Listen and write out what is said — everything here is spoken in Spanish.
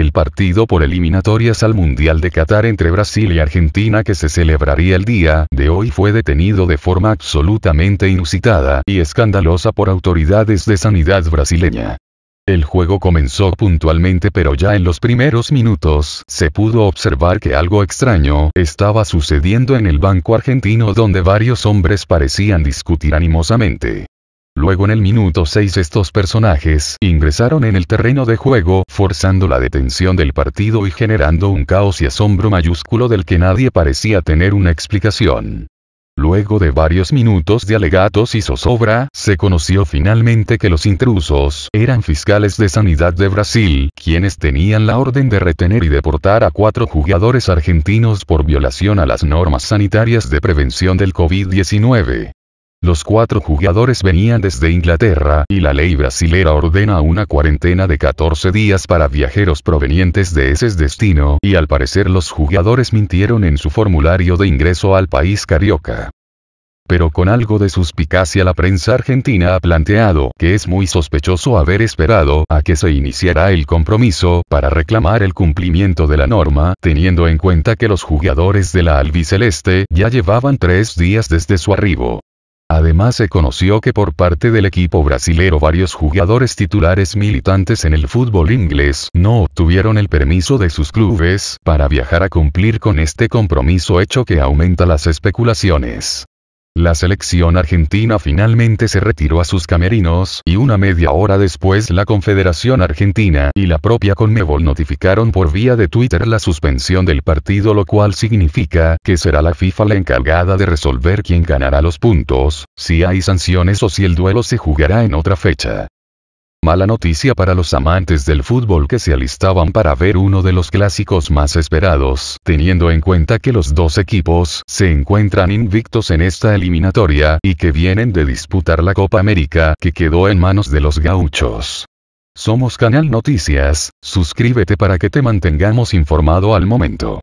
el partido por eliminatorias al Mundial de Qatar entre Brasil y Argentina que se celebraría el día de hoy fue detenido de forma absolutamente inusitada y escandalosa por autoridades de sanidad brasileña. El juego comenzó puntualmente pero ya en los primeros minutos se pudo observar que algo extraño estaba sucediendo en el banco argentino donde varios hombres parecían discutir animosamente. Luego en el minuto 6 estos personajes ingresaron en el terreno de juego, forzando la detención del partido y generando un caos y asombro mayúsculo del que nadie parecía tener una explicación. Luego de varios minutos de alegatos y zozobra, se conoció finalmente que los intrusos eran fiscales de sanidad de Brasil, quienes tenían la orden de retener y deportar a cuatro jugadores argentinos por violación a las normas sanitarias de prevención del COVID-19. Los cuatro jugadores venían desde Inglaterra y la ley brasilera ordena una cuarentena de 14 días para viajeros provenientes de ese destino y al parecer los jugadores mintieron en su formulario de ingreso al país carioca pero con algo de suspicacia la prensa argentina ha planteado que es muy sospechoso haber esperado a que se iniciara el compromiso para reclamar el cumplimiento de la norma, teniendo en cuenta que los jugadores de la albiceleste ya llevaban tres días desde su arribo. Además se conoció que por parte del equipo brasilero varios jugadores titulares militantes en el fútbol inglés no obtuvieron el permiso de sus clubes para viajar a cumplir con este compromiso hecho que aumenta las especulaciones. La selección argentina finalmente se retiró a sus camerinos y una media hora después la Confederación Argentina y la propia Conmebol notificaron por vía de Twitter la suspensión del partido lo cual significa que será la FIFA la encargada de resolver quién ganará los puntos, si hay sanciones o si el duelo se jugará en otra fecha. Mala noticia para los amantes del fútbol que se alistaban para ver uno de los clásicos más esperados, teniendo en cuenta que los dos equipos se encuentran invictos en esta eliminatoria y que vienen de disputar la Copa América que quedó en manos de los gauchos. Somos Canal Noticias, suscríbete para que te mantengamos informado al momento.